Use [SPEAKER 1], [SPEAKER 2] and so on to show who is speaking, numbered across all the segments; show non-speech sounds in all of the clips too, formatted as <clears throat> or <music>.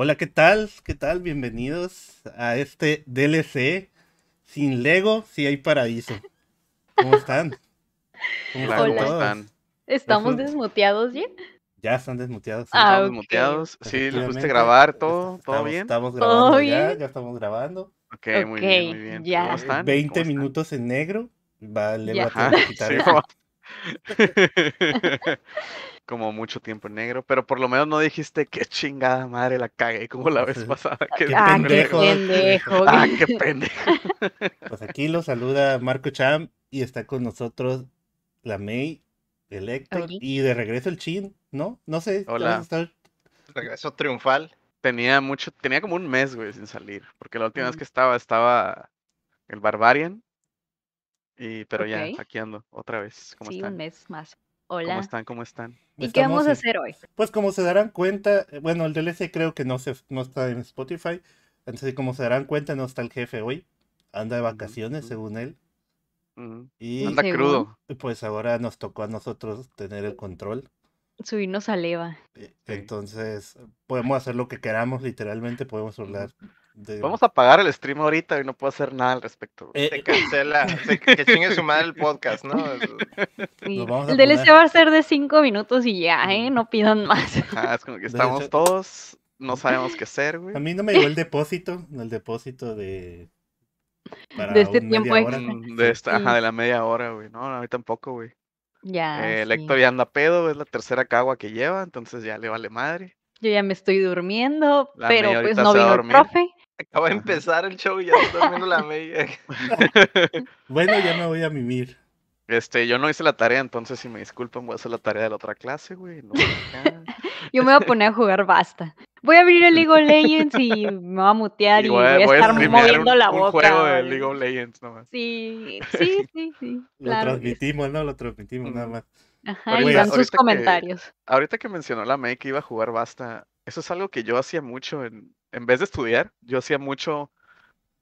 [SPEAKER 1] Hola, ¿qué tal? ¿Qué tal? Bienvenidos a este DLC sin Lego, si hay paraíso. ¿Cómo están? ¿Cómo están Hola.
[SPEAKER 2] ¿Estamos desmoteados, desmuteados
[SPEAKER 1] ya? Ya están desmuteados. Ah, estamos desmuteados. Sí, les gusta grabar todo, todo bien. Estamos grabando ¿Todo ya, ya estamos grabando. Ok, muy bien, muy bien. Ya. ¿Cómo están? 20 minutos en negro. Vale, va a tener que quitar. <laughs> Sí, <laughs>
[SPEAKER 3] <laughs> como mucho tiempo en negro, pero por lo menos no dijiste qué chingada madre la cague, como la vez pasada. Ah, ah, qué pendejo. <laughs> Ah, qué pendejo.
[SPEAKER 1] <laughs> Pues aquí lo saluda Marco Cham y está con nosotros la May, el y de regreso el Chin, ¿no? No sé. Hola.
[SPEAKER 3] Regreso triunfal. Tenía mucho, tenía como un mes, güey, sin salir, porque la última vez mm. que estaba, estaba el Barbarian. Y, pero ya, aquí ando otra vez.
[SPEAKER 2] ¿Cómo sí, un mes más. Hola. ¿Cómo están? ¿Cómo
[SPEAKER 3] están? ¿Y pues
[SPEAKER 2] qué vamos a hacer hoy?
[SPEAKER 1] Pues como se darán cuenta, bueno, el DLC creo que no, se, no está en Spotify. Entonces, como se darán cuenta, no está el jefe hoy. Anda de vacaciones, según él. Y anda crudo. Pues ahora nos tocó a nosotros tener el control.
[SPEAKER 2] Subirnos a leva.
[SPEAKER 1] E, entonces, podemos hacer lo que queramos, literalmente podemos hablar Vamos a apagar el stream ahorita y no puedo hacer nada al respecto. Eh, se
[SPEAKER 3] eh, cancela, <laughs> que chingue su madre el podcast, ¿no? <laughs> El DLC
[SPEAKER 2] va a ser de cinco minutos y ya, ¿eh? Mm. No pidan más. <laughs>
[SPEAKER 3] es como que estamos todos, no sabemos qué hacer, güey. A mí no me
[SPEAKER 1] llegó el depósito, el depósito de...
[SPEAKER 2] de este tiempo mm, De esta, Ajá, de la
[SPEAKER 3] media hora, güey. No, a mí tampoco, güey.
[SPEAKER 2] Ya. Eh,
[SPEAKER 3] sí. ya anda pedo, es la tercera cagua que lleva, entonces ya le vale madre.
[SPEAKER 2] Yo ya me estoy durmiendo, pero pues no vino el profe.
[SPEAKER 3] Acaba de empezar el show y ya estoy
[SPEAKER 1] viendo la media.
[SPEAKER 3] <laughs> bueno, ya me voy a mimir. Este, yo no hice la tarea, entonces si me disculpan, voy a hacer la tarea de la otra clase, güey. <laughs>
[SPEAKER 1] yo me voy a poner a
[SPEAKER 2] jugar basta. Voy a abrir el League of Legends y me voy a mutear y, voy, a, estar moviendo la boca. Un juego de
[SPEAKER 1] League of Legends nomás.
[SPEAKER 2] Sí, sí, sí, sí. <laughs> Lo
[SPEAKER 1] transmitimos, ¿no? Lo transmitimos nada mm. más.
[SPEAKER 2] Ajá, y dan sus comentarios.
[SPEAKER 3] ahorita que mencionó la May que iba a jugar basta, eso es algo que yo hacía mucho en, en vez de estudiar, yo hacía mucho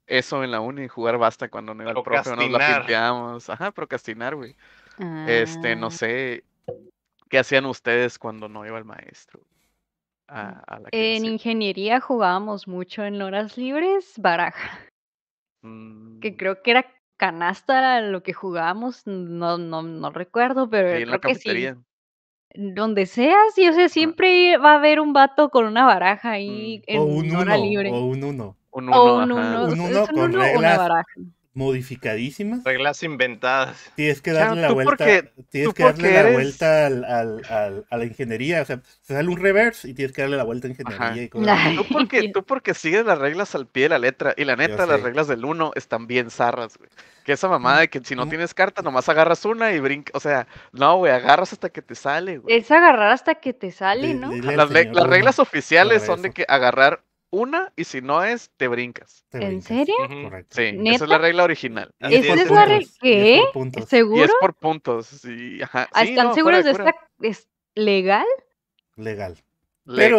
[SPEAKER 3] eso en la uni, jugar basta cuando no iba el profe, nos la pinteamos. Ajá, procrastinar, güey. Este, no ah. sé, ¿qué hacían ustedes cuando no iba el maestro? en
[SPEAKER 2] ingeniería jugábamos mucho en horas libres, baraja. Que mm. creo que era canasta lo que jugábamos, no, no, no recuerdo, pero creo que sí donde seas, y o sea, ah. siempre va a haber un vato con una baraja mm, ahí en o un hora uno, libre. O
[SPEAKER 1] un uno. Un uno, o un uno, un uno con reglas modificadísimas. Reglas inventadas. Tienes que darle la vuelta. que vuelta al, a la ingeniería. O sea, te sale un reverse y tienes que darle la vuelta a ingeniería
[SPEAKER 3] y ¿Tú porque, tú porque sigues las reglas al pie de la letra. Y la neta, las reglas del 1 están bien zarras, güey. Que esa mamada mm, de que si no mm. tienes carta, nomás agarras una y brinca. O sea, no, güey, agarras hasta que te sale, güey.
[SPEAKER 2] Es agarrar hasta que te sale, ¿no?
[SPEAKER 3] las, reglas oficiales son de que agarrar una y si no es, te brincas. ¿En serio? Sí, esa es la regla original. ¿Esa es la regla? ¿Qué? ¿Seguro? Y es por puntos. ¿Están seguros de esta?
[SPEAKER 2] ¿Es legal?
[SPEAKER 3] Legal.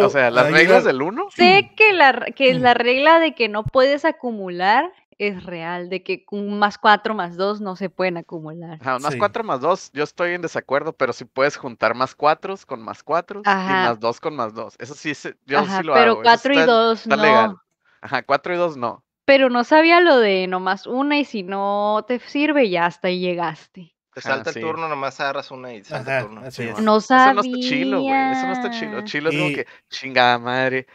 [SPEAKER 3] o sea, las reglas del uno?
[SPEAKER 2] Sé que, la, que es la regla de que no puedes acumular es real, de que un más cuatro más dos no se pueden acumular. más cuatro
[SPEAKER 3] más dos, yo estoy en desacuerdo, pero si puedes juntar más cuatro con más cuatro y más dos con más dos. Eso sí, yo sí lo hago. Pero cuatro y dos está no. Legal. Ajá, cuatro y dos no.
[SPEAKER 2] Pero no sabía lo de nomás una y si no te sirve ya hasta ahí llegaste.
[SPEAKER 3] Te salta el turno, nomás
[SPEAKER 4] agarras una y salta el turno. No sabía. Eso no está chilo, güey.
[SPEAKER 3] Eso no está chilo. Chilo es como que, chingada madre.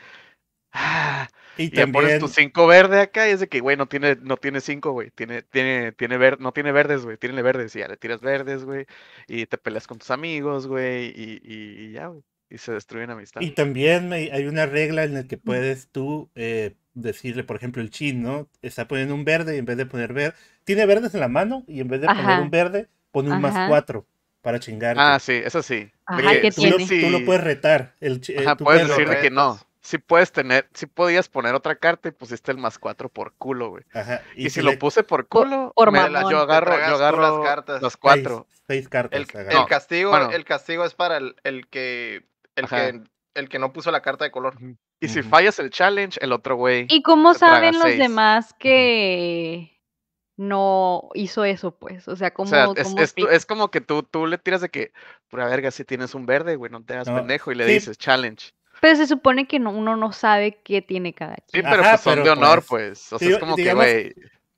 [SPEAKER 3] Ah, <sighs> Y, pones tus cinco verde acá y es de que, güey, no tiene, no tiene cinco, güey. Tiene, tiene, tiene ver, no tiene verdes, güey. Tiene verdes y ya le tiras verdes, güey. Y te peleas con tus amigos, güey. Y, ya, güey. Y se destruyen amistades. Y también
[SPEAKER 1] hay una regla en la que puedes tú eh, decirle, por ejemplo, el chin, ¿no? Está poniendo un verde y en vez de poner verde, tiene verdes en la mano y en vez de poner un verde, pone un más cuatro para chingar Ah, sí, eso
[SPEAKER 3] sí. tú, lo, puedes retar. El, eh, puedes decirle que no si puedes tener, si podías poner otra carta y pusiste el más cuatro por culo, güey. Ajá. Y, si, lo puse por culo, yo agarro, yo agarro las cartas. Los cuatro. Seis, cartas. El, castigo, el
[SPEAKER 4] castigo es para el, que el que el que no puso la carta
[SPEAKER 3] de color. Y si fallas el challenge, el otro güey. ¿Y cómo saben los
[SPEAKER 2] demás que no hizo eso, pues? O sea, como es,
[SPEAKER 3] como que tú, tú le tiras de que, pura verga, si tienes un verde, güey, no te hagas pendejo y le dices challenge.
[SPEAKER 2] Pero se supone que uno no sabe qué tiene cada quien.
[SPEAKER 3] Sí, pero pues son de honor, pues. pues. O sea, es como digamos, que,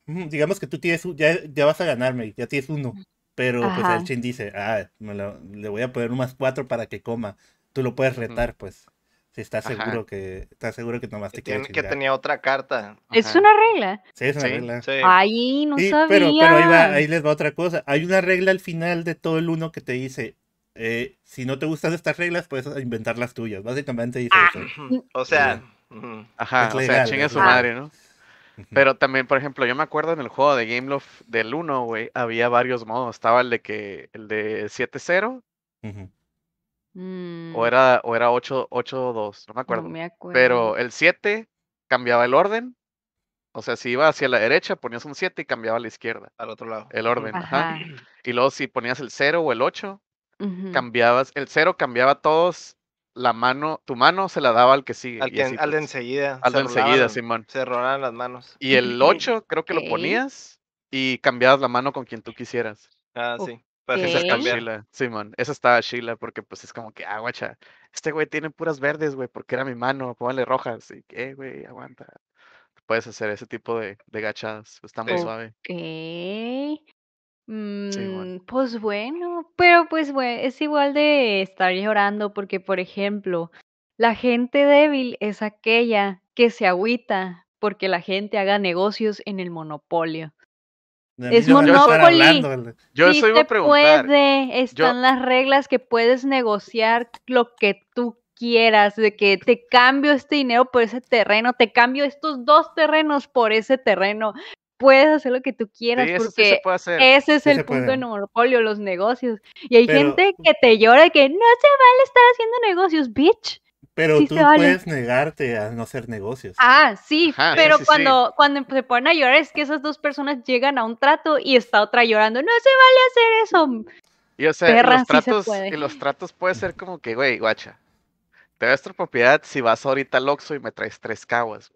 [SPEAKER 1] güey. Digamos que tú tienes, ya, ya vas a ganarme, ya tienes uno. Pero el pues, chin dice, ah, me lo, le voy a poner un más cuatro para que coma. Tú lo puedes retar, pues. Si estás seguro que, estás seguro que nomás te quieres que
[SPEAKER 4] tenía otra carta.
[SPEAKER 2] Es una regla. Sí,
[SPEAKER 1] es una regla. no sabía. Pero, ahí les va otra cosa. Hay una regla al final de todo el uno que te dice, eh, si no te gustan estas reglas, puedes inventar las tuyas. Básicamente dice ah, eso. Mm. O
[SPEAKER 3] sea, ajá,
[SPEAKER 1] o sea, chinga su madre,
[SPEAKER 3] ¿no? Pero también, por ejemplo, yo me acuerdo en el juego de Game Love del 1, güey, había varios modos. Estaba el de que el de 7-0. O mm. era, o era 8-2, no me acuerdo. Pero el 7 cambiaba el orden. O sea, si iba hacia la derecha, ponías un 7 y cambiaba a la izquierda. Al otro lado. El orden. Ajá. Y luego si ponías el 0 o el 8, Cambiabas, el cero cambiaba todos, la mano, tu mano se la daba al que sigue. Al, de pues, enseguida. Al de enseguida, Simón.
[SPEAKER 4] Se las manos. Y el 8 creo que lo ponías
[SPEAKER 3] y cambiabas la mano con quien tú quisieras. Ah, sí. Pues, esa Sheila. Simón, esa estaba Sheila porque pues es como que, ah, este güey tiene puras verdes, güey, porque era mi mano, póngale rojas. Y que, eh, güey, aguanta puedes hacer ese tipo de, de gachadas. Pues, está muy suave.
[SPEAKER 2] Mm, pues bueno, pero pues es igual de estar llorando porque, por ejemplo, la gente débil es aquella que se agüita porque la gente haga negocios en el monopolio. Es monopolio. Yo eso iba a puede, están las reglas que puedes negociar lo que tú quieras, de que te cambio este dinero por ese terreno, te cambio estos dos terrenos por ese terreno, puedes hacer lo que tú quieras, porque ese es el punto de monopolio, los negocios. Y hay gente que te llora que no se vale estar haciendo negocios, bitch. Pero tú puedes
[SPEAKER 1] negarte a no hacer negocios.
[SPEAKER 2] Ah, sí, pero cuando, cuando se ponen a llorar es que esas dos personas llegan a un trato y está otra llorando, no se vale hacer eso.
[SPEAKER 1] Y o
[SPEAKER 3] sea, los tratos, puede ser como que, güey, guacha, te das tu propiedad si vas ahorita al Oxxo y me traes tres caguas.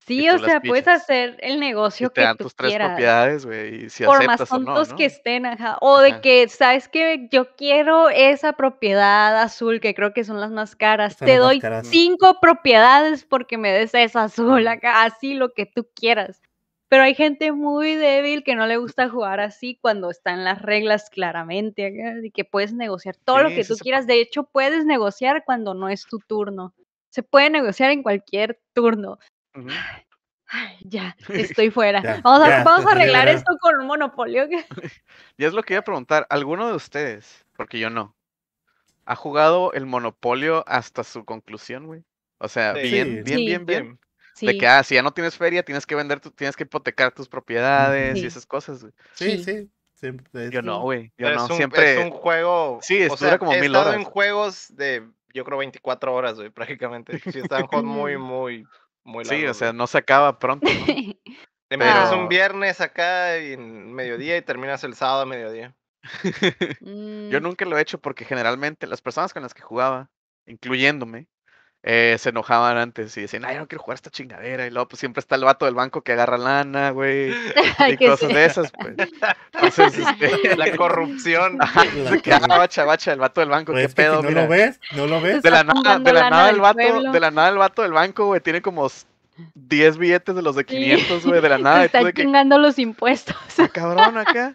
[SPEAKER 2] Sí, o sea, puedes hacer el negocio que tus tres propiedades,
[SPEAKER 3] güey, si por más tontos que
[SPEAKER 2] estén, ajá. O de que, ¿sabes que Yo quiero esa propiedad azul, que creo que son las más caras. te doy cinco propiedades porque me des esa azul acá, así lo que tú quieras. Pero hay gente muy débil que no le gusta jugar así cuando están las reglas claramente, acá, y que puedes negociar todo lo que tú quieras. De hecho, puedes negociar cuando no es tu turno. Se puede negociar en cualquier turno ya, <laughs> estoy fuera. Vamos a, arreglar esto con un monopolio. <laughs>
[SPEAKER 3] Y es lo que iba a preguntar. ¿Alguno de ustedes, porque yo no, ha jugado el monopolio hasta su conclusión, güey? O sea, bien, bien, bien, bien. De que, ah, si ya no tienes feria, tienes que vender, tu- tienes que hipotecar tus propiedades y esas cosas, güey.
[SPEAKER 1] Sí, Sí. siempre Yo no, güey. Yo no, un, siempre.
[SPEAKER 3] es un juego. Sí, es- como he estado en
[SPEAKER 4] juegos de, yo creo, 24 horas, güey, prácticamente. Sí, están muy, <laughs> muy Sí, o
[SPEAKER 3] sea, no se acaba pronto. ¿no? <laughs> Empiezas un
[SPEAKER 4] viernes acá en mediodía y terminas el sábado a mediodía.
[SPEAKER 3] <laughs> Yo mm. nunca lo he hecho porque generalmente las personas con las que jugaba, incluyéndome, eh, se enojaban antes y decían, ay, no quiero jugar esta chingadera. Y luego, pues siempre está el vato del banco que agarra lana, güey. <laughs> Y cosas de esas, pues. Entonces, este, <laughs> la corrupción. <laughs> el vato del banco, pues qué pedo. no lo ves, no lo ves. De la nada, de la nada el vato, de la nada el vato del banco, güey, tiene como 10 billetes de los de 500, güey, de la nada. Está están
[SPEAKER 2] chingando los impuestos. Está ah, cabrón, acá.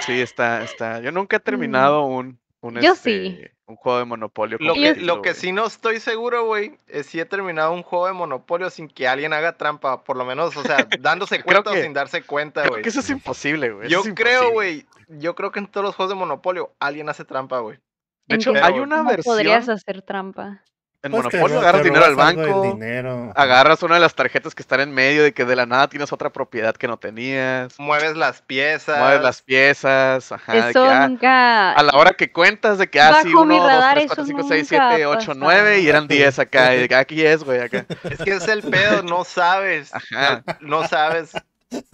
[SPEAKER 3] Sí, está, está. Yo nunca he terminado mm. un.
[SPEAKER 4] un Yo este,
[SPEAKER 2] sí
[SPEAKER 3] un juego de Monopolio.
[SPEAKER 4] Lo que, lo que
[SPEAKER 3] sí no estoy seguro,
[SPEAKER 4] güey, es si he terminado un juego de Monopolio sin que alguien haga trampa, por lo menos, o sea, <laughs> dándose cuenta o sin darse cuenta, güey. que eso es
[SPEAKER 3] imposible, güey. Yo creo,
[SPEAKER 4] güey, yo creo que en todos los juegos de Monopolio alguien hace trampa, güey. De hecho, hay una versión. Podrías
[SPEAKER 2] hacer trampa. En pues Monopolio agarras dinero al banco,
[SPEAKER 3] agarras una de las tarjetas que están en medio de que de la nada tienes otra propiedad que no tenías.
[SPEAKER 4] Mueves las piezas. Mueves las
[SPEAKER 3] piezas, ajá. Eso ah,
[SPEAKER 4] nunca... A
[SPEAKER 3] la hora que cuentas de que, ah, sí, 1, 2, 3,
[SPEAKER 4] 4, 5, 6, 7, 8,
[SPEAKER 3] 9 y eran 10 acá. Y de, ah, aquí es, güey, acá. <laughs>
[SPEAKER 4] Es que es el pedo, no sabes. Ajá. No, sabes.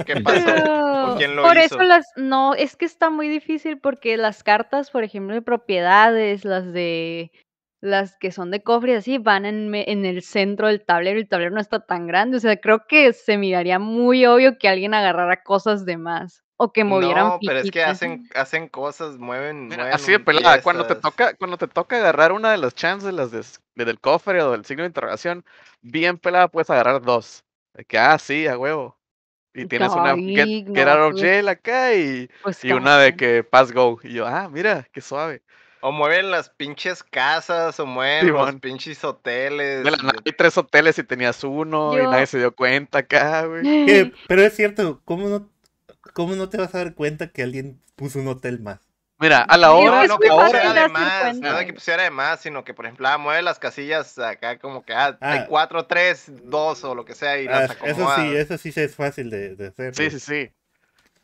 [SPEAKER 2] ¿Qué pasó? quién lo por eso las no, es que está muy difícil porque las cartas, por ejemplo, de propiedades, las de las que son de cofre y así van en, en, el centro del tablero el tablero no está tan grande. O sea, creo que se miraría muy obvio que alguien agarrara cosas de más o que movieran. No, pero es que hacen,
[SPEAKER 4] hacen cosas, mueven. así de pelada. Cuando te,
[SPEAKER 3] toca, cuando te toca agarrar una de las chances, las del cofre o del signo de interrogación, bien pelada puedes agarrar dos. Que, ah, sí, a huevo. Y tienes una Get, Out of pues Jail acá y, pues y una de que Pass Go. Y yo, ah, mira, qué suave.
[SPEAKER 4] O mueven las pinches casas, o mueven los pinches hoteles.
[SPEAKER 3] De hay tres hoteles y tenías uno y nadie se dio cuenta acá, güey. <laughs>
[SPEAKER 1] Pero es cierto, ¿cómo no, no te vas a dar cuenta que alguien puso un hotel más? Mira, a la hora, no, no que pusiera de más, nada que
[SPEAKER 4] pusiera de sino que, por ejemplo, ah, mueve las casillas acá como que ah, hay ah. cuatro, tres, dos o lo que sea y las acomoda. Ah, eso
[SPEAKER 1] sí, eso sí es fácil
[SPEAKER 3] de, de hacer. Sí, sí, sí.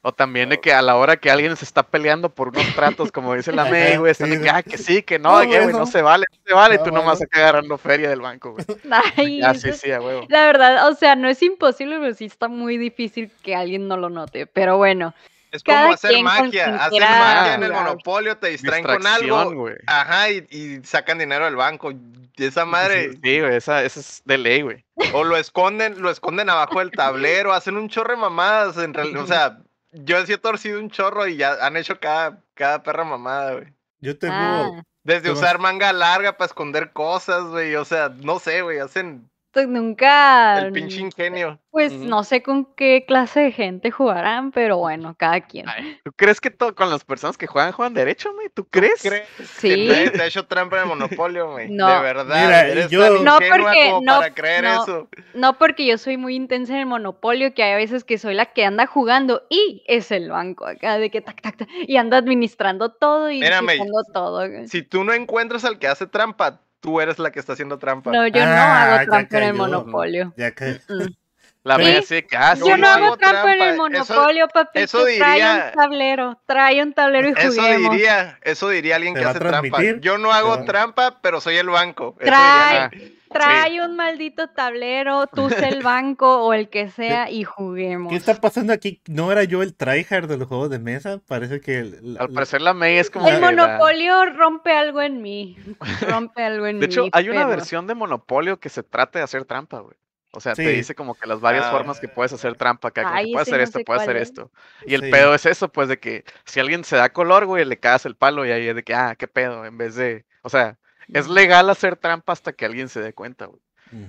[SPEAKER 3] O también de oh. que a la hora que alguien se está peleando por unos tratos, como dice la May, güey, están de que, ah, que sí, que no, güey, no, se vale, no se vale, tú nomás bueno. estás agarrando feria del banco, güey.
[SPEAKER 2] <laughs> sí, sí, güey. La verdad, o sea, no es imposible, pero sí está muy difícil que alguien no lo note, pero bueno. Es como hacer magia. Hacer magia en el monopolio,
[SPEAKER 4] te distraen con algo. Ajá, y, sacan dinero del banco. esa madre.
[SPEAKER 3] Sí, güey, esa, esa, es de ley, güey.
[SPEAKER 4] O lo esconden, lo esconden abajo del tablero, hacen un chorre mamadas. En realidad, o sea, yo sí he torcido un chorro y ya han hecho cada, cada perra mamada, güey.
[SPEAKER 1] Yo tengo. Ah.
[SPEAKER 4] Desde usar manga larga para esconder cosas, güey. O sea, no sé, güey. Hacen
[SPEAKER 2] nunca. El pinche
[SPEAKER 4] ingenio. Pues no
[SPEAKER 2] sé con qué clase de gente jugarán, pero bueno, cada quien.
[SPEAKER 3] ¿Tú crees que todo con las personas que juegan juegan derecho, güey? ¿Tú crees? Sí. te ha hecho trampa el monopolio, güey.
[SPEAKER 4] <laughs> No. De verdad. eres yo...
[SPEAKER 2] no porque no, para creer no, eso. No porque yo soy muy intensa en el monopolio, que hay veces que soy la que anda jugando y es el banco acá de que tac tac, tac y anda administrando todo y Mírame, todo. Si
[SPEAKER 4] tú no encuentras al que hace trampa, tú eres la que está haciendo trampa. No, yo no hago ah, trampa en el
[SPEAKER 2] monopolio. Ya que... La mesa. Ah, yo no hago trampa en el monopolio, papi. Eso diría, trae un tablero, trae un tablero y juguemos. Eso diría,
[SPEAKER 4] eso diría alguien que hace trampa. Yo no hago trampa, pero soy el banco. Ah,
[SPEAKER 2] trae, un maldito tablero, tú sé el <laughs> banco o el que sea y juguemos.
[SPEAKER 1] ¿Qué está pasando aquí? ¿No era yo el tryhard de los juegos de mesa? Parece que... Al parecer la mesa es como... El monopolio
[SPEAKER 2] rompe algo en mí. Rompe algo <laughs> en mí. De hecho, hay una versión
[SPEAKER 1] de
[SPEAKER 3] monopolio que se trata de hacer trampa, güey. O sea, te dice como que las varias ah, formas que puedes hacer trampa acá, como que puedes hacer esto, puedes hacer esto. Y el pedo es eso, pues, de que si alguien se da color, güey, le cagas el palo y ahí es de que, ah, qué pedo, en vez de. O sea, es legal hacer trampa hasta que alguien se dé cuenta, güey.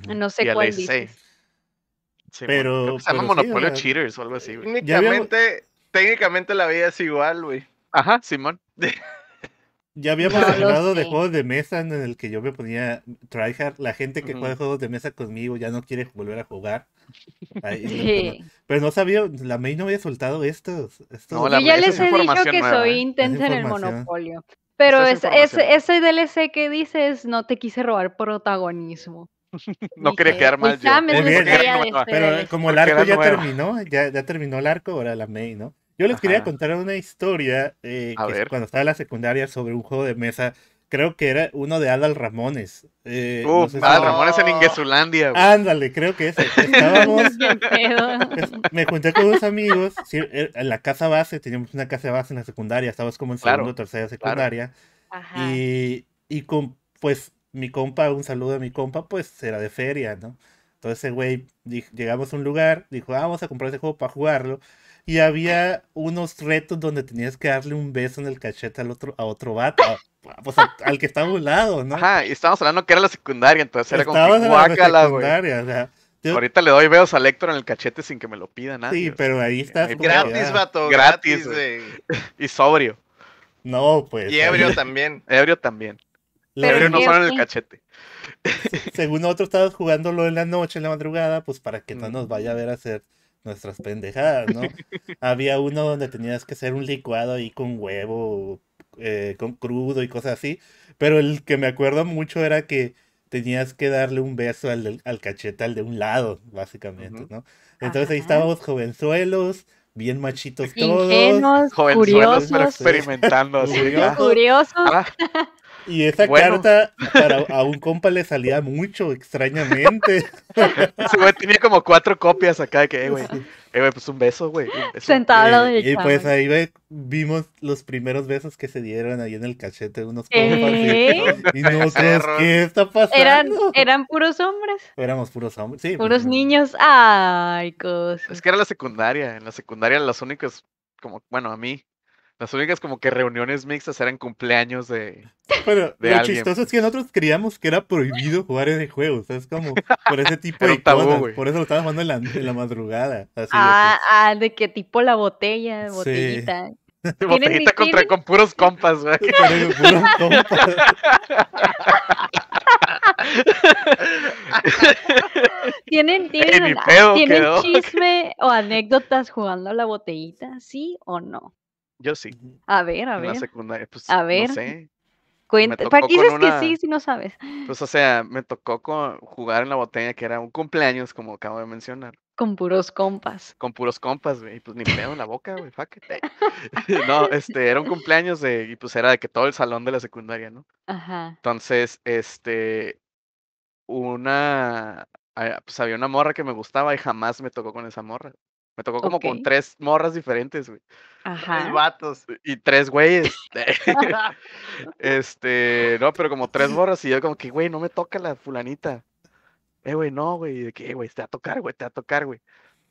[SPEAKER 3] No sé cuál dices. pero, se llama Monopolio Cheaters o algo así, güey.
[SPEAKER 4] Técnicamente, técnicamente la vida es igual, güey.
[SPEAKER 3] Ajá, Simón. <laughs>
[SPEAKER 1] Ya habíamos hablado de juegos de mesa en el que yo me ponía tryhard. La gente que juega juegos de mesa conmigo ya no quiere volver a jugar. sí. pero no sabía, la May no había soltado estos. yo ya les he dicho que soy ¿eh? intensa en el monopolio.
[SPEAKER 2] Pero es ese DLC que dices, no te quise robar protagonismo. <laughs> no quería quedar mal. Yo. Bien, pero como el arco ya
[SPEAKER 1] terminó, ya, ya terminó el arco, ahora la May, ¿no? Yo les quería contar una historia eh, cuando estaba en la secundaria sobre un juego de mesa. Creo que era uno de Adal Ramones. Eh, Adal Ramones en oh.
[SPEAKER 3] Inguesulandia. Ándale,
[SPEAKER 1] creo que ese. Estábamos. <laughs> me junté con unos amigos. Eh, en la casa base, teníamos una casa base en la secundaria. Estábamos como en segundo o tercera secundaria. Y, con, pues mi compa, un saludo a mi compa, pues era de feria, ¿no? Entonces, ese güey, llegamos a un lugar, dijo, ah, vamos a comprar ese juego para jugarlo. Y había unos retos donde tenías que darle un beso en el cachete al otro, a otro vato. Ah, pues al, que estaba a un lado, ¿no?
[SPEAKER 3] Ajá, y estábamos hablando que era la secundaria, entonces era como guácala, O sea, Ahorita le doy besos a Lector en el cachete sin que me lo pida nadie. Sí, pero ahí eh, estás. Gratis, ah, vato. Gratis, Y sobrio. No, pues. Y ebrio también. <laughs> Ebrio también.
[SPEAKER 4] ebrio no solo en el
[SPEAKER 3] cachete.
[SPEAKER 1] Según otro, estabas jugándolo en la noche, en la madrugada, pues para que no nos vaya a ver hacer nuestras pendejadas, ¿no? <laughs> Había uno donde tenías que hacer un licuado ahí con huevo, eh, con crudo y cosas así, pero el que me acuerdo mucho era que tenías que darle un beso al, al cachete al de un lado, básicamente, ¿no? Entonces ahí estábamos jovenzuelos, bien machitos todos. experimentando. <laughs> Y esa carta a un compa le salía mucho, extrañamente. Ese <laughs> güey tenía como cuatro copias acá de que, eh, güey, eh, güey, pues un beso, güey. Sentado Y pues ahí vimos los primeros besos que se dieron ahí en el cachete de unos compas. Y, <laughs> no sé ¿qué está pasando?
[SPEAKER 2] Eran, puros hombres.
[SPEAKER 1] Éramos puros hombres, sí. Puros
[SPEAKER 2] pues, niños, ay, cos. Es que era la secundaria,
[SPEAKER 3] en la secundaria las únicas, como, bueno, a mí, las únicas como que reuniones mixtas eran cumpleaños de.
[SPEAKER 1] Bueno, de lo chistoso es que nosotros creíamos que era prohibido jugar ese juego. O sea, es como por ese tipo de tabú, Por eso lo estaban jugando en la, en la madrugada. Ah,
[SPEAKER 2] ah, de qué tipo la botella, botellita.
[SPEAKER 1] <laughs> Botellita contra con puros compas, güey. <laughs> Con puros compas.
[SPEAKER 2] <laughs> ¿Tienen, tienen, ¿tienen chisme o anécdotas jugando a la botellita? ¿Sí o no?
[SPEAKER 3] Yo sí. A ver, a ver. En secundaria, pues, a ver. No sé.
[SPEAKER 2] ¿Para qué dices que sí si no sabes? Pues,
[SPEAKER 3] o sea, me tocó jugar en la botella, que era un cumpleaños, como acabo de mencionar.
[SPEAKER 2] Con puros compas.
[SPEAKER 3] Con puros compas, güey. Pues ni pedo en la boca, güey. Eh. <laughs> no, este, era un cumpleaños de, y pues era de que todo el salón de la secundaria, ¿no? Ajá. Entonces, este, una, ah, pues había una morra que me gustaba y jamás me tocó con esa morra. Me tocó como con tres morras diferentes, güey.
[SPEAKER 4] Ajá. vatos
[SPEAKER 3] y tres güeyes. <laughs> <laughs> este, no, pero como tres morras y yo como que, güey, no me toca la fulanita. Eh, güey, no, güey. De qué, güey, te va a tocar, güey, te va a tocar, güey.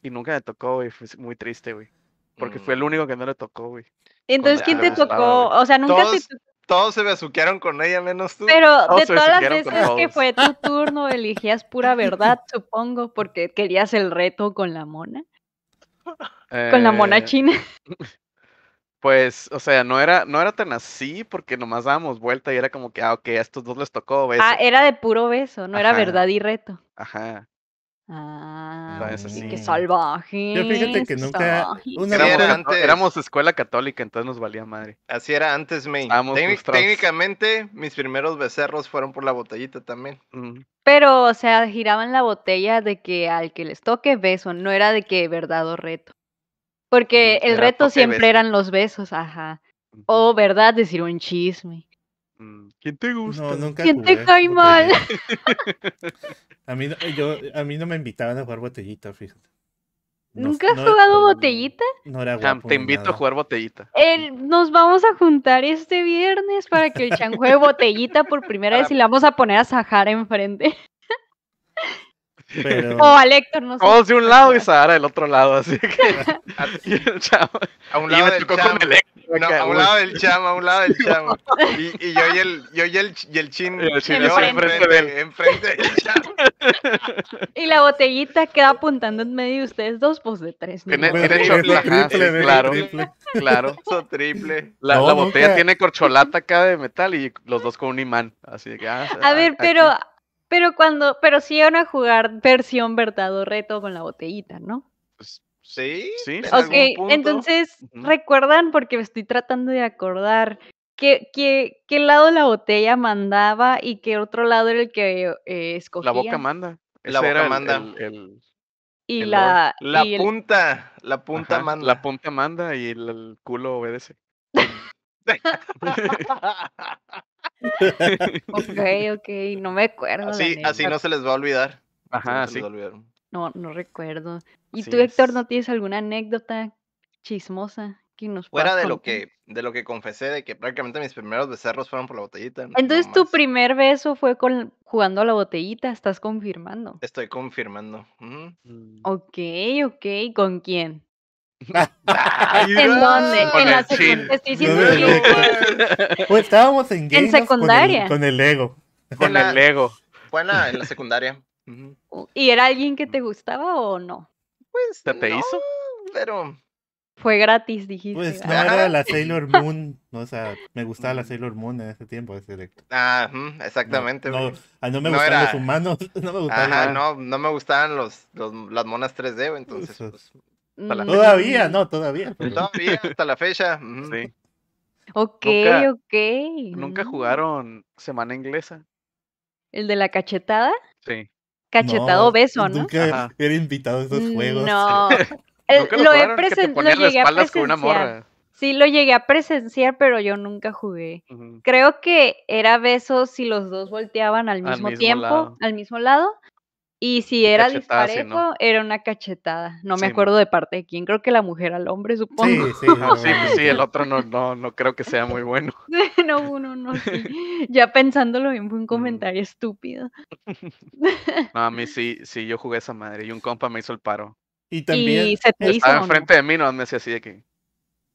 [SPEAKER 3] Y nunca me tocó, güey. Fue muy triste, güey. Porque fue el mm. único que no le tocó, güey.
[SPEAKER 2] Entonces, ¿quién te tocó? o sea, nunca Todos... te
[SPEAKER 4] todos se besuquearon con ella, menos tú. Pero de todas las veces que fue
[SPEAKER 2] tu turno, <laughs> elegías pura verdad, supongo, porque querías el reto con la mona.
[SPEAKER 3] Con la mona eh, china. <laughs> Pues, o sea, no era, no era tan así porque nomás dábamos vuelta y era como que, ah, ok, a estos dos les tocó beso. Ah,
[SPEAKER 2] era de puro beso, no era verdad y reto.
[SPEAKER 3] Ajá. Ah, qué
[SPEAKER 2] salvaje. fíjate que nunca.
[SPEAKER 3] éramos, éramos, escuela católica, entonces nos valía madre. Así era antes, me.
[SPEAKER 4] Técnicamente, mis primeros becerros fueron por la botellita también.
[SPEAKER 2] Pero, o sea, giraban la botella de que al que les toque beso, no era de que verdad o reto. Porque el reto siempre eran los besos, ajá. O verdad, decir un chisme.
[SPEAKER 1] Mm, ¿Quién te gusta? No, ¿Quién te cae mal? A mí, no, me invitaban a jugar botellita, fíjate. ¿Nunca has jugado
[SPEAKER 2] botellita?
[SPEAKER 1] No te invito a jugar botellita.
[SPEAKER 2] nos vamos a juntar este viernes para que el Chan juegue botellita por primera vez y la <laughs> vamos a poner a Sahara enfrente. O a Héctor, no sé. Todos de un
[SPEAKER 3] lado y Sara del otro lado, así que. el <laughs> <laughs> A un
[SPEAKER 4] lado del chamo. a un lado del chamo, a un lado del chamo. Y, y yo y el, yo y el, y el chin. Y el chin enfrente, del... chamo.
[SPEAKER 2] Y la botellita queda apuntando en medio de ustedes dos, pues de tres. Tiene,
[SPEAKER 3] claro. Claro.
[SPEAKER 4] triple.
[SPEAKER 3] <laughs> La, botella tiene corcholata acá de metal y los dos con un imán. Así que. Ah, a ver, pero.
[SPEAKER 2] Pero cuando, pero si van a jugar versión verdad o reto con la botellita, ¿no?
[SPEAKER 3] Pues, sí, sí.
[SPEAKER 4] ok, entonces,
[SPEAKER 2] ¿recuerdan? Porque me estoy tratando de acordar. ¿Qué, qué, qué lado la botella mandaba y qué otro lado era el que escogía? Eh, la boca
[SPEAKER 3] manda. La boca manda. El,
[SPEAKER 2] y la,
[SPEAKER 3] punta. La punta manda. La punta manda y el, culo obedece. <laughs>
[SPEAKER 2] <laughs> <laughs> <laughs> ok, ok, no me acuerdo. Así, así no se
[SPEAKER 4] les va a olvidar. Ajá, No, sí.
[SPEAKER 2] no, no recuerdo. ¿Y tú, Héctor, no tienes alguna anécdota chismosa que nos Fuera de lo que,
[SPEAKER 4] de lo que confesé, de que prácticamente mis primeros becerros fueron por la botellita. Entonces,
[SPEAKER 2] tu primer beso fue con, jugando a la botellita, estás confirmando.
[SPEAKER 4] Estoy confirmando. Mm.
[SPEAKER 2] Ok, ok, ¿con quién? ¿En dónde? En la secundaria.
[SPEAKER 1] Pues estábamos en, en
[SPEAKER 2] secundaria.
[SPEAKER 4] Con
[SPEAKER 1] el, Lego. Con el Ego
[SPEAKER 4] Buena en la secundaria.
[SPEAKER 2] ¿Y era alguien que te gustaba o no? Pues te, te hizo. Pero fue gratis, dijiste. Pues no ah. era la <laughs> Sailor Moon,
[SPEAKER 1] o sea, me gustaba la mm. Sailor Moon en ese tiempo, ese directo.
[SPEAKER 4] Ah, exactamente. Ah, <laughs> no, no, me gustaban los humanos, no me gustaban. Ajá, no, no me gustaban los, las monas 3D, entonces pues, Mm. todavía,
[SPEAKER 1] no, todavía.
[SPEAKER 3] Todavía, <laughs> hasta la fecha. Sí.
[SPEAKER 2] Ok, ok. ¿Nunca
[SPEAKER 3] jugaron Semana Inglesa?
[SPEAKER 2] ¿El de la cachetada? Sí. Cachetado beso, ¿no? Nunca
[SPEAKER 1] era invitado a esos mm, juegos. No.
[SPEAKER 2] Eh, lo, he presenciado. llegué a presenciar. Sí, lo llegué a presenciar, pero yo nunca jugué. Creo que era beso si los dos volteaban al mismo, tiempo, al mismo lado, y si era disparejo, era una cachetada. No me acuerdo de parte de quién. Creo que la mujer al hombre, supongo. Sí, <laughs> sí, pues sí, el
[SPEAKER 3] otro no, <laughs> no, no creo que sea muy bueno.
[SPEAKER 2] <laughs> no, uno no. Sí. Ya pensándolo bien, fue un mm. comentario estúpido.
[SPEAKER 3] no, a mí sí, sí, yo jugué esa madre y un compa me hizo el paro. Y también estaba enfrente de mí, no me hacía así de que.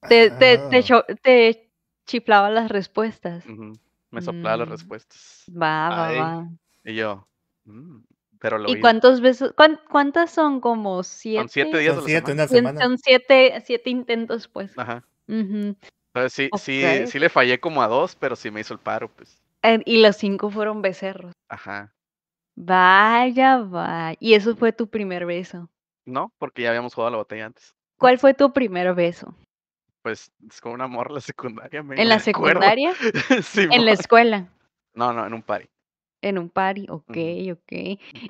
[SPEAKER 3] Te, te, te,
[SPEAKER 2] ah. chiflaba las respuestas.
[SPEAKER 3] Me soplaba las mm. respuestas. Va, va, va. Y yo. Mm". ¿Y cuántos
[SPEAKER 2] besos? ¿Cuántas son? ¿Como siete? Son siete días son siete, Son siete, intentos, pues.
[SPEAKER 3] Ajá. sí, le fallé como a dos, pero sí me hizo el paro, pues.
[SPEAKER 2] Eh, y los cinco fueron becerros. Ajá. Vaya, vaya. ¿Y eso fue tu primer beso?
[SPEAKER 3] No, porque ya habíamos jugado a la botella antes.
[SPEAKER 2] ¿Cuál fue tu primer beso?
[SPEAKER 3] Pues con un amor la secundaria. ¿En la secundaria? <laughs> sí, ¿En la escuela? No, no, en un party.
[SPEAKER 2] En un party, ok, ok.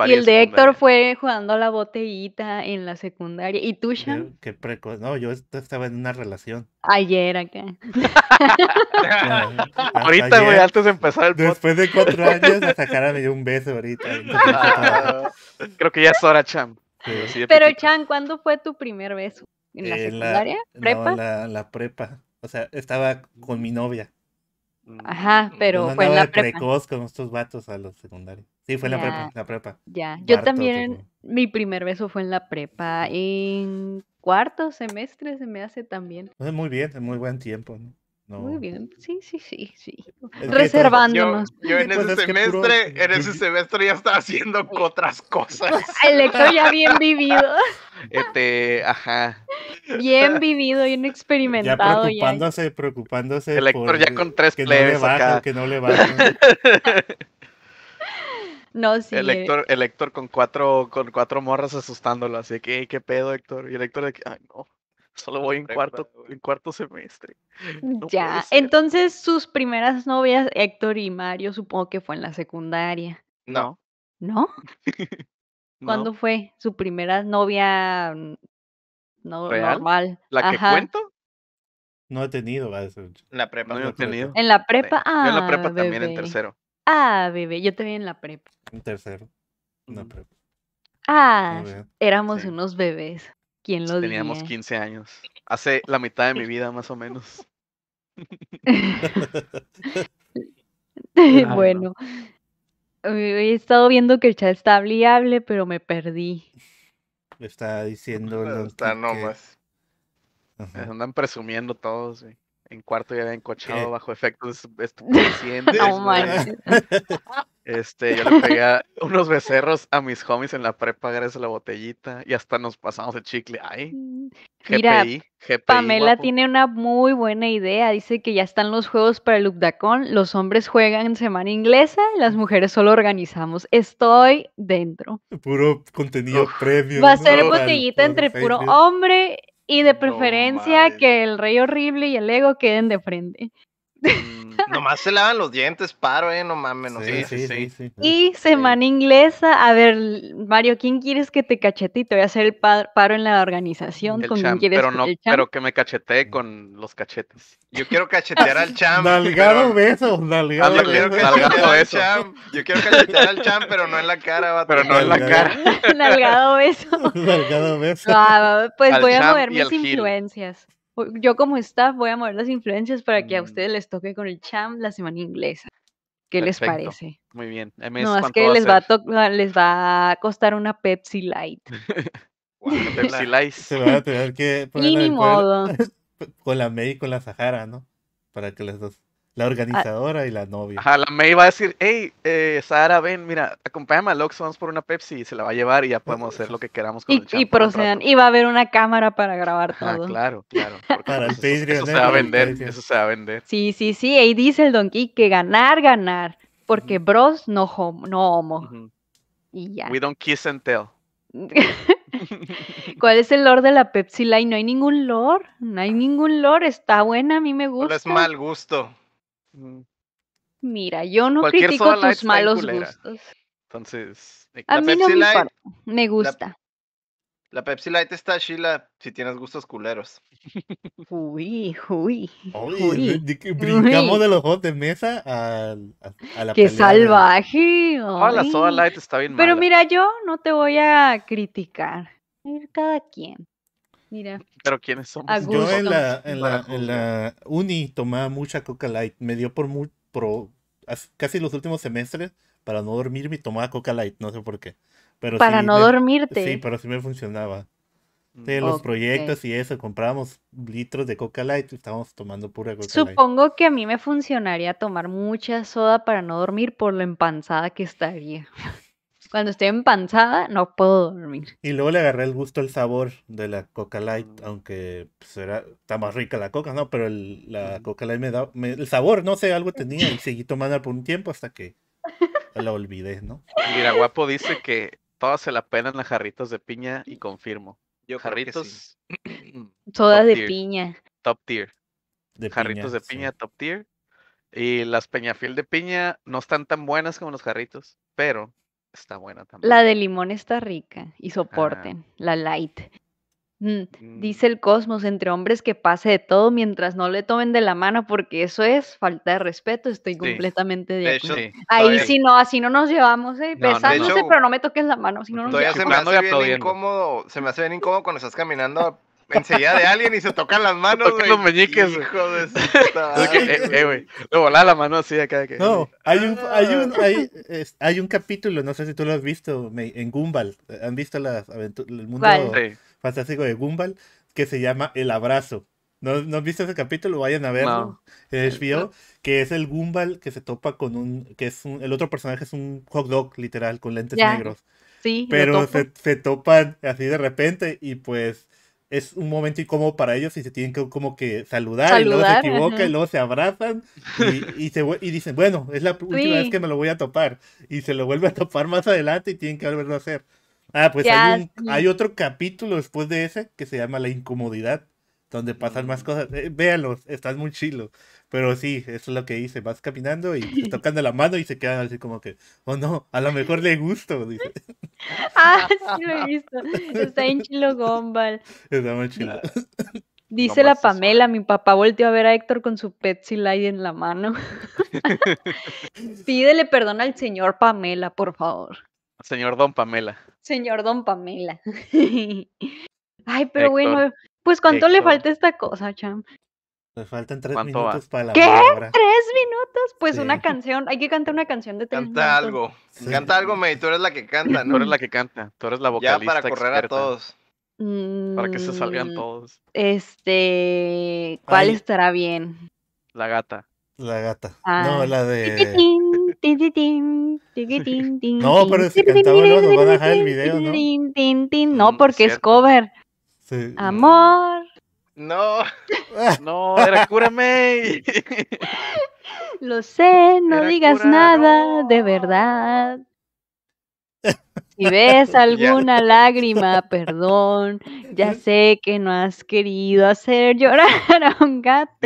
[SPEAKER 1] y el de, Héctor
[SPEAKER 2] fue jugando a la botellita en la secundaria. ¿Y tú, Sean?
[SPEAKER 1] Qué precoz. No, yo estaba en una relación.
[SPEAKER 2] Ayer acá. <laughs> ahorita, güey,
[SPEAKER 1] antes de empezar el Después de cuatro años, hasta cara me un beso ahorita.
[SPEAKER 2] <laughs>
[SPEAKER 3] Creo que ya es hora, Cham.
[SPEAKER 2] Pero, Chan, ¿cuándo fue tu primer beso? ¿En la eh, secundaria? ¿Prepa? No,
[SPEAKER 1] la, la prepa. O sea, estaba con mi novia. Mm, Ajá, mm, pero fue en la precoz con estos vatos a los secundarios. Sí, fue en la prepa, la prepa.
[SPEAKER 2] Ya, yo también, mi primer beso fue en la prepa, en cuarto semestre se me hace también.
[SPEAKER 1] muy bien, es muy buen tiempo, ¿no? Muy
[SPEAKER 2] bien, sí, sí, sí, sí. Reservándonos.
[SPEAKER 4] Yo, en pues, ese semestre, en ese semestre ya estaba haciendo <laughs>
[SPEAKER 3] otras cosas.
[SPEAKER 4] <laughs> El lector ya
[SPEAKER 2] bien vivido. <laughs>
[SPEAKER 3] Este, ajá.
[SPEAKER 2] Bien vivido, bien experimentado. Ya preocupándose,
[SPEAKER 1] ya. preocupándose. El Héctor ya con tres que plebes no Que no le bajen.
[SPEAKER 2] No, sí. El Héctor,
[SPEAKER 3] eh. con cuatro, con cuatro morras asustándolo, así que, ¿qué pedo, Héctor? Y el Héctor de que, ay, no. Solo voy en cuarto, en cuarto semestre.
[SPEAKER 2] ya, entonces sus primeras novias, Héctor y Mario, supongo que fue en la secundaria. No. ¿No? <laughs> ¿Cuándo fue su primera novia normal? ¿La que cuento?
[SPEAKER 1] No he tenido. La prepa. No, he tenido. En la prepa. Ah, en la prepa también, en tercero.
[SPEAKER 2] Ah, bebé, yo también en la prepa.
[SPEAKER 1] En tercero. prepa. Ah,
[SPEAKER 2] éramos unos bebés. ¿Quién lo Teníamos
[SPEAKER 1] 15
[SPEAKER 3] años. Hace la mitad de mi vida, más o menos. <laughs>
[SPEAKER 2] bueno, he estado viendo que el chat está viable pero me perdí.
[SPEAKER 1] Está diciendo. No, está nomás.
[SPEAKER 3] Andan presumiendo todos. En cuarto ya habían cochado bajo efectos <laughs> estupefacientes. No <laughs> Este, yo le pegué <laughs> unos becerros a mis homies en la prepa gracias a la botellita y hasta nos pasamos el chicle. Ay, mm, Mira, Pamela
[SPEAKER 2] tiene una muy buena idea. Dice que ya están los juegos para el Updacon. Los hombres juegan semana inglesa, las mujeres solo organizamos. Estoy dentro.
[SPEAKER 1] Puro contenido previo. Va a ser botellita entre puro
[SPEAKER 2] hombre y de preferencia que el rey horrible y el ego queden de frente.
[SPEAKER 4] Mm, nomás se lavan los dientes, paro, eh, no mames, sí, sí,
[SPEAKER 2] Y semana inglesa, a ver, Mario, ¿quién quieres que te cachete? Te voy a hacer el paro en la organización. con pero no, pero
[SPEAKER 3] que me cachetee con los cachetes. Yo quiero cachetear al cham Nalgado
[SPEAKER 1] beso, nalgado ah, beso.
[SPEAKER 4] Yo
[SPEAKER 3] quiero cachetear
[SPEAKER 4] al cham pero no en la cara,
[SPEAKER 2] Pero no en la cara. <laughs> Nalgado beso. <laughs> Nalgado beso. pues voy a mover mis influencias. Yo como staff voy a mover las influencias para que a mm. ustedes les toque con el cham la semana inglesa. ¿Qué les parece? Muy bien. no, es que les, va a les va a costar una Pepsi Light.
[SPEAKER 1] <laughs> <laughs> Pepsi Light. Se van a tener que poner ni modo. <laughs> con la May y con la Sahara, ¿no? Para que las dos la ah,
[SPEAKER 3] organizadora y la novia. Ajá, la va a decir, hey, eh, Sara, ven, mira, acompáñame a Lux, vamos por una Pepsi y se la va a llevar y ya podemos hacer lo que queramos con y, el Y
[SPEAKER 2] procedan, y va a haber una cámara para grabar todo. claro, claro. <laughs> Para
[SPEAKER 3] el eso, se va a vender, eso se va a vender.
[SPEAKER 2] Sí, sí, sí, ahí dice el Don Quique, ganar, ganar, porque bros no homo. No homo. Y ya. We
[SPEAKER 3] don't kiss and tell.
[SPEAKER 2] <laughs> ¿Cuál es el lore de la Pepsi Line? No hay ningún lore, no hay ningún lore, está buena, a mí me gusta. es mal gusto. Mira, yo no critico tus malos gustos.
[SPEAKER 3] Entonces, eh,
[SPEAKER 4] a la mí Pepsi no me, Light,
[SPEAKER 2] me gusta.
[SPEAKER 4] La, Pepsi Light está chila si tienes gustos
[SPEAKER 1] culeros.
[SPEAKER 2] Uy, uy.
[SPEAKER 1] brincamos de los juegos de mesa a, a, a la Qué salvaje.
[SPEAKER 2] De... Ah, la Soda Light está bien Pero mira, yo no te voy a criticar. Cada quien. Mira.
[SPEAKER 3] Pero
[SPEAKER 1] ¿quiénes somos? Yo en la, en, la, en la, uni tomaba mucha Coca Light. Me dio por, muy, pro casi los últimos semestres para no dormirme me tomaba Coca Light, no sé por qué. Pero para no dormirte. Sí, pero sí me funcionaba. De mm. los proyectos y eso, comprábamos litros de Coca Light y estábamos tomando pura Coca Light.
[SPEAKER 2] Supongo que a mí me funcionaría tomar mucha soda para no dormir por lo empanzada que estaría. <laughs> Cuando estoy empanzada no puedo
[SPEAKER 1] dormir. Y luego le agarré el gusto, el sabor de la Coca Light, mm. aunque pues, está más rica la Coca, ¿no? Pero la Coca Light me da... el sabor, no sé, algo tenía y seguí tomando por un tiempo hasta que <laughs> la olvidé, ¿no?
[SPEAKER 3] Mira, guapo dice que todas se la pena en las jarritos de piña y confirmo. Yo jarritos...
[SPEAKER 2] Todas <clears throat> de piña.
[SPEAKER 3] Top tier. De jarritos de piña, top tier. Y las peñafiel de piña no están tan buenas como los jarritos, pero Está buena también. La de
[SPEAKER 2] limón está rica y soporten, la light. Mm, mm. Dice el cosmos entre hombres que pase de todo mientras no le tomen de la mano porque eso es falta de respeto, estoy completamente de, acuerdo. Ahí sí no, así no nos llevamos, eh, eh pero no me toques la mano, si no nos Todavía se me hace bien incómodo,
[SPEAKER 4] se me hace bien incómodo cuando estás caminando enseguida
[SPEAKER 3] de alguien y se tocan las manos, tocan los meñiques. Hijo eh, Le volaba la mano así acá. Que... No,
[SPEAKER 1] hay un, hay, un, hay, un capítulo, no sé si tú lo has visto, en Gumball. ¿Han visto las el mundo fantástico de Gumball? Que se llama El Abrazo. ¿No, has visto ese capítulo? Vayan a verlo. que es el Gumball que se topa con un. que es El otro personaje es un hot dog, literal, con lentes negros. Sí, pero se, se, topan así de repente y pues es un momento incómodo para ellos y se tienen que como que saludar, y luego se equivocan y luego se abrazan y, y, dicen, bueno, es la última vez que me lo voy a topar y se lo vuelve a topar más adelante y tienen que volverlo a hacer. Ah, pues hay, hay otro capítulo después de ese que se llama La incomodidad donde pasan más cosas. Eh, véanlos, están muy chilo. Pero sí, eso es lo que hice. Vas caminando y <laughs> tocando la mano y se quedan así como que, oh no, a lo mejor le gusto. <laughs>
[SPEAKER 2] Ah, sí lo he visto. Está en Chilo Gombal.
[SPEAKER 1] Está muy chilo. <laughs>
[SPEAKER 2] Dice la Pamela, mi papá volteó a ver a Héctor con su Pepsi Light en la mano. Pídele perdón al señor Pamela, por favor.
[SPEAKER 3] Señor Don
[SPEAKER 1] Pamela.
[SPEAKER 2] Señor Don Pamela. Ay, pero bueno, pues cuánto le falta esta cosa, Cham.
[SPEAKER 1] Le faltan tres minutos para la ¿Qué? ¿Tres
[SPEAKER 2] minutos? Pues una canción. Hay que cantar una canción de tres Canta algo.
[SPEAKER 4] Canta algo, May. Tú eres la que canta, <laughs> ¿no? eres
[SPEAKER 3] la que canta. Tú eres la vocalista. Ya para correr a todos.
[SPEAKER 2] para que se salgan mm, todos. Este. ¿Cuál estará bien?
[SPEAKER 3] La gata. La gata.
[SPEAKER 2] No, ah. la de. <laughs> no, pero si cantaba luego nos van a dejar el video, ¿no? No, mm, porque es cover. Este, Amor.
[SPEAKER 4] No, <laughs> no, era cúrame.
[SPEAKER 2] Lo sé, no digas nada, de verdad. <laughs> Si ves <laughs> alguna lágrima, perdón, ya sé que no has querido hacer llorar a un gato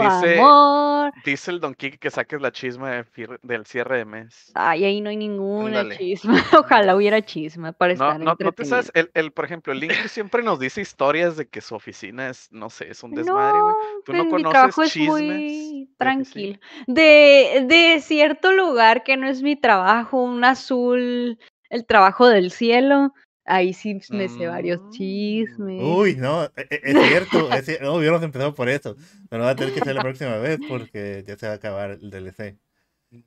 [SPEAKER 2] amor.
[SPEAKER 3] Dice el Don Quique que saques la chisma del cierre de mes.
[SPEAKER 2] Ay, ahí no hay ninguna chisma. <laughs> Ojalá hubiera chisma para estar entretenido. no, no te sabes,
[SPEAKER 3] el, por ejemplo, el Link siempre nos dice historias de que su oficina es, no sé, es un desmadre, no, Tú mi trabajo es muy
[SPEAKER 2] tranquilo. de cierto lugar que no es mi trabajo, un azul el trabajo del cielo. Ahí sí me sé varios mm. chismes. Uy,
[SPEAKER 1] no, e, e, es, cierto. no, hubiéramos empezado por eso. Pero va a tener que ser la próxima vez porque ya se va a acabar el DLC.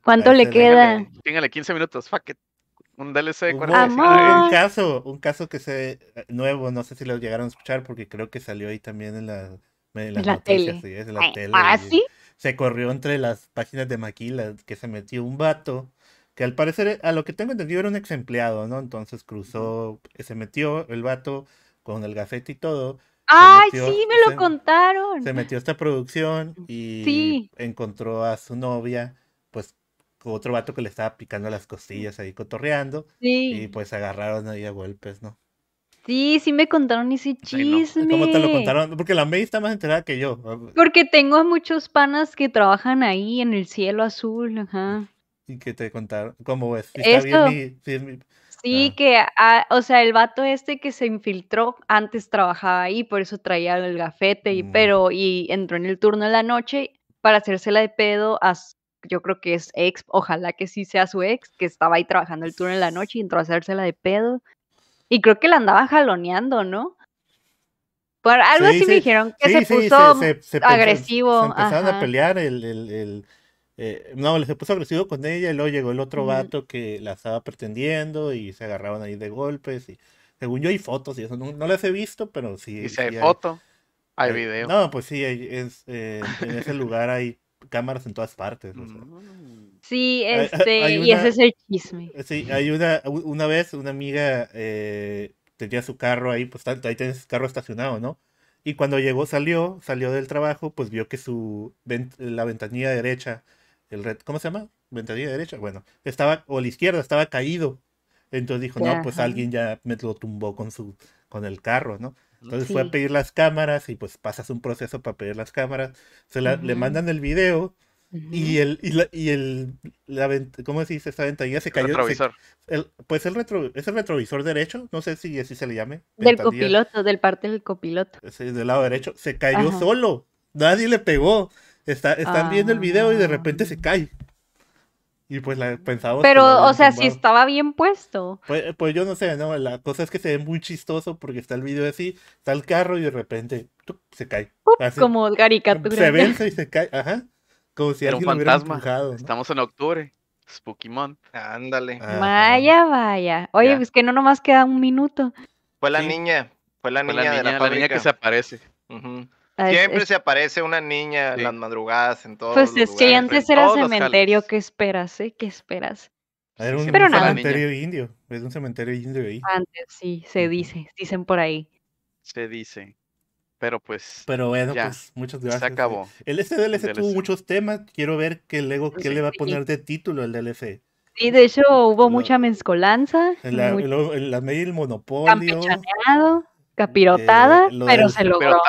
[SPEAKER 1] ¿Cuánto le queda?
[SPEAKER 3] Téngale 15 minutos, fuck Un DLC,
[SPEAKER 1] Hubo, un caso, un caso que se eh, nuevo, no sé si lo llegaron a escuchar porque creo que salió ahí también en la, en las noticias, Sí, la tele. ¿Ah, sí? Se corrió entre las páginas de Maquila que se metió un vato que al parecer, a lo que tengo entendido, era un ex empleado, ¿no? Entonces cruzó, eh, se metió el vato con el gafete y todo.
[SPEAKER 2] ¡Ay, sí, me lo contaron! Se metió
[SPEAKER 1] a esta producción mm, y encontró a su novia, pues otro vato que le estaba picando las mm. costillas ahí cotorreando. Sí. Y pues agarraron ahí a golpes, ¿no?
[SPEAKER 2] Sí, sí me contaron ese chisme. ¿Cómo te lo contaron?
[SPEAKER 1] Porque la May está más enterada que yo.
[SPEAKER 2] Porque tengo muchos panas que trabajan ahí en el cielo azul, ajá
[SPEAKER 1] y que te contaron cómo es. Si bien,
[SPEAKER 2] Sí, ah. que, ah, o sea, el vato este que se infiltró antes trabajaba ahí, por eso traía el gafete, y, mm. pero y entró en el turno de la noche para hacérsela de pedo a, yo creo que es ex, ojalá que sí sea su ex, que estaba ahí trabajando el turno de la noche y entró a hacérsela de pedo. Y creo que la andaba jaloneando, ¿no? Por algo así me dijeron que se puso agresivo. empezaron a
[SPEAKER 1] pelear el eh, no, no, se puso agresivo con ella y luego llegó el otro vato que la estaba pretendiendo y se agarraban ahí de golpes. y Según yo hay fotos y eso, no, las he visto, pero sí. Y si hay, foto, hay, eh, video. No, pues sí, eh, en ese <laughs> lugar hay cámaras en todas partes. Mm.
[SPEAKER 2] Sí, este, y ese es el chisme. Sí, hay
[SPEAKER 1] una, una vez una amiga tenía su carro ahí, pues tanto, ahí tenés carro estacionado, ¿no? Y cuando llegó, salió, salió del trabajo, pues vio que su la ventanilla derecha red, ¿cómo se llama? Ventanilla derecha, bueno, estaba, o la izquierda, estaba caído. Entonces dijo, no, pues alguien ya me lo tumbó con su, con el carro, ¿no? Entonces fue a pedir las cámaras y pues pasas un proceso para pedir las cámaras. Se le mandan el video y el, y la, el la ¿cómo se dice esta ventanilla? Se el cayó. Retrovisor. pues el retro, es el retrovisor derecho, no sé si así se le llame. Del copiloto,
[SPEAKER 2] del parte del copiloto.
[SPEAKER 1] Sí, del lado derecho. Se cayó solo. Nadie le pegó están viendo el video y de repente se cae. Y pues la pensamos. Pero, o sea, si
[SPEAKER 2] estaba bien puesto.
[SPEAKER 1] Pues, pues, yo no sé, no. La cosa es que se ve muy chistoso porque está el video así, está el carro y de repente se cae. Como caricatura. Se vence y se cae, ajá. Como si Era un
[SPEAKER 3] fantasma. Estamos en octubre. Spooky Month. Ándale. Ah,
[SPEAKER 2] vaya, vaya. Oye, es pues que no nomás queda un minuto.
[SPEAKER 3] Fue la niña. Fue la, niña, la niña, que se
[SPEAKER 4] aparece. Ajá Ah, siempre se aparece una niña en las madrugadas en todos Pues es que antes era
[SPEAKER 2] cementerio, ¿qué esperas, eh? ¿Qué esperas? Era un, cementerio
[SPEAKER 1] indio, es un cementerio indio ahí.
[SPEAKER 2] Antes, sí, se dice, dicen por ahí.
[SPEAKER 1] Se dice. Pero pues. Pero bueno, pues muchas gracias. Se eh. acabó. El SDLC tuvo
[SPEAKER 2] muchos temas. Quiero ver
[SPEAKER 1] que luego qué le va a poner de título al DLC.
[SPEAKER 2] Sí, de hecho hubo mucha mezcolanza. En la,
[SPEAKER 1] media del monopolio.
[SPEAKER 2] Campechaneado, capirotada, eh, pero se logró.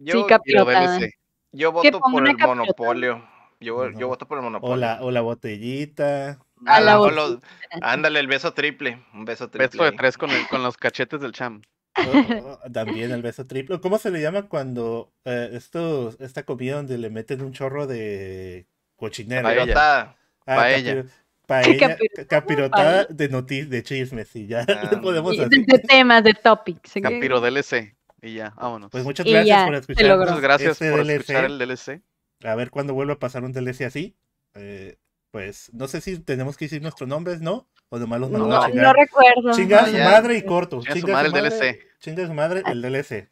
[SPEAKER 1] Yo, pues, voto por el monopolio.
[SPEAKER 4] Yo, voto por el monopolio.
[SPEAKER 1] O la, botellita.
[SPEAKER 4] ándale, el beso
[SPEAKER 3] triple. Un beso triple. Beso de tres con, los cachetes del cham. Oh,
[SPEAKER 1] oh, también el beso triple. ¿Cómo se le llama cuando eh, esto, esta comida donde le meten un chorro de cochinera? Paella. paella. Ah, paella, capirotada de, de chismes, y ya <laughs> ah, podemos hacer. de, de,
[SPEAKER 2] temas, de topics. ¿eh? Capiro DLC.
[SPEAKER 1] Y ya, vámonos. Pues muchas gracias por escuchar. gracias este por el DLC. A ver cuándo vuelva a pasar un DLC así. Eh, pues no sé si tenemos que decir nuestros nombres, ¿no? O nomás los nombres no, No recuerdo. Chingas ah, madre y corto. Chingas madre el DLC. chingas madre el DLC.